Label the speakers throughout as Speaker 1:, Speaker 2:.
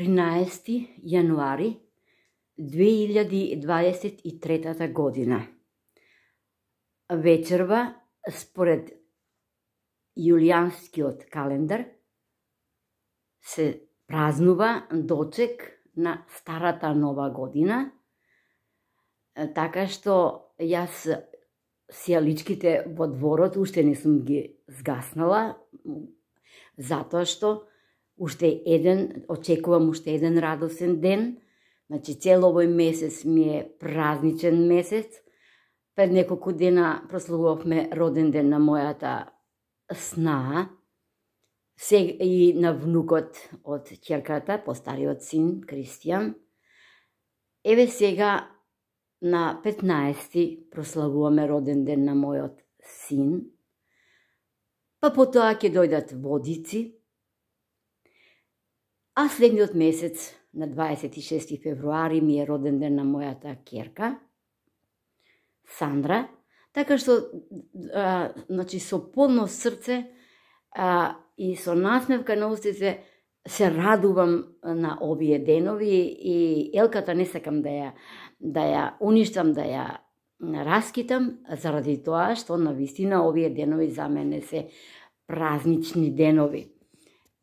Speaker 1: 13. јануари 2023 година. Вечерва, според јулијанскиот календар, се празнува дочек на Старата Нова година, така што јас сијаличките во дворот уште не сум ги згаснала, затоа што уште еден, очекувам уште еден радосен ден. Значи, цел овој месец ми е празничен месец. Пред неколку дена прослугувавме роден ден на мојата сна, се и на внукот од ќерката, постариот син Кристијан. Еве сега на 15-ти прославуваме роден ден на мојот син. Па потоа ќе дојдат водици, А следниот месец, на 26 февруари, ми е роден ден на мојата керка, Сандра, така што, а, значи, со полно срце а, и со насмевка на устите, се радувам на овие денови и елката не сакам да ја да ја уништам, да ја раскитам, заради тоа што на вистина овие денови за мене се празнични денови.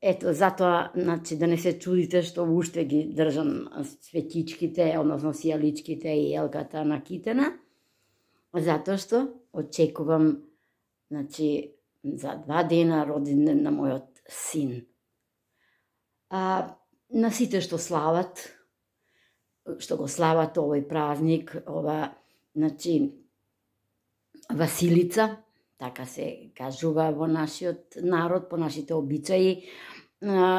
Speaker 1: Ето, затоа, значи, да не се чудите што уште ги држам светичките, односно сијаличките и елката на китена, затоа што очекувам, значи, за два дена роден на мојот син. А, на сите што слават, што го слават овој празник, ова, значи, Василица, така се кажува во нашиот народ, по нашите обичаи,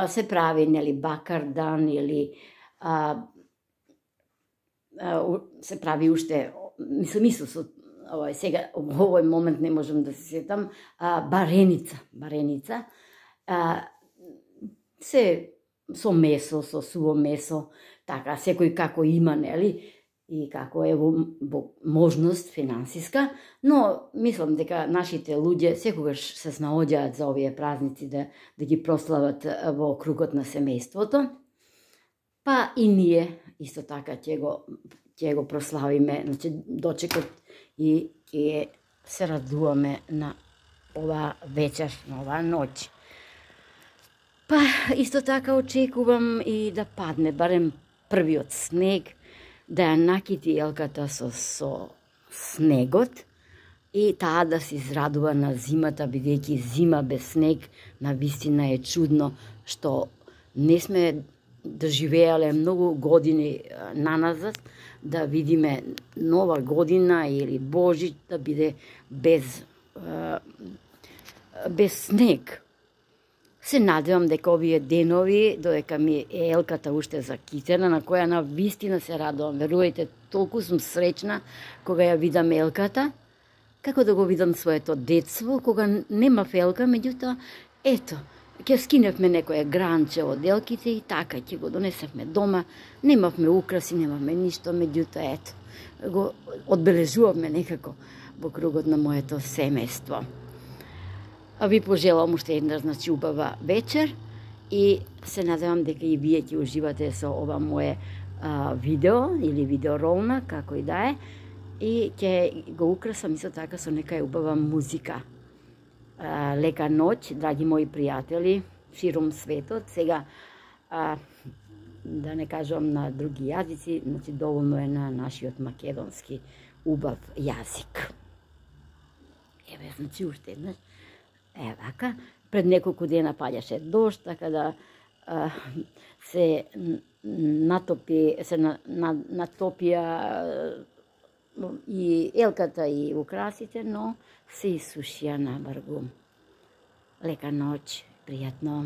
Speaker 1: се прави нели бакардан или а, а, се прави уште мислам Исусот овој сега во овој момент не можам да се сетам а, бареница бареница а, се со месо со суво месо така секој како има нели и како е во, во можност финансиска, но мислам дека нашите луѓе секогаш се снаоѓаат за овие празници да, да ги прослават во кругот на семејството. Па и ние исто така ќе го ќе го прославиме, значи дочекот и ќе се радуваме на ова вечер, на ова ноќ. Па исто така очекувам и да падне барем првиот снег, да ја накити елката со, со снегот и таа да се израдува на зимата, бидејќи зима без снег, на вистина е чудно што не сме доживеале многу години наназад да видиме нова година или Божич да биде без без снег. Се надевам дека овие денови, додека ми е елката уште закитена, на која на вистина се радувам. Верувајте, толку сум среќна кога ја видам елката, како да го видам своето детство, кога нема фелка, меѓутоа, ето, ќе скиневме некоја гранче од елките и така ќе го донесевме дома. Немавме украси, немавме ништо, меѓутоа, ето, го одбележувавме некако во кругот на моето семејство. Ви пожелам уште една значи убава вечер и се надевам дека и вие ќе уживате со ова мое а, видео или видеоролна, како и да е, и ќе го украсам исто така со нека убава музика. А, лека ноќ, драги мои пријатели, широм светот. Сега, а, да не кажам на други јазици, значи доволно е на нашиот македонски убав јазик. Еве, значи уште еднаш. Е, вака, пред неколку дена паѓаше дошт, така да а, се натопи, се на, на, натопија и елката и украсите, но се исушија на баргум. Лека ноќ, пријатно.